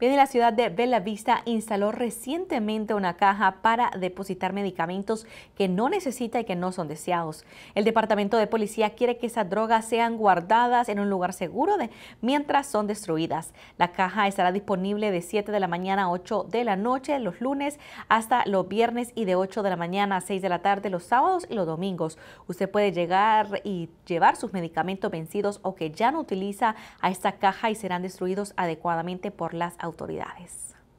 Viene la ciudad de Bella Vista instaló recientemente una caja para depositar medicamentos que no necesita y que no son deseados. El Departamento de Policía quiere que esas drogas sean guardadas en un lugar seguro de, mientras son destruidas. La caja estará disponible de 7 de la mañana a 8 de la noche los lunes hasta los viernes y de 8 de la mañana a 6 de la tarde los sábados y los domingos. Usted puede llegar y llevar sus medicamentos vencidos o que ya no utiliza a esta caja y serán destruidos adecuadamente por las autoridades autoridades.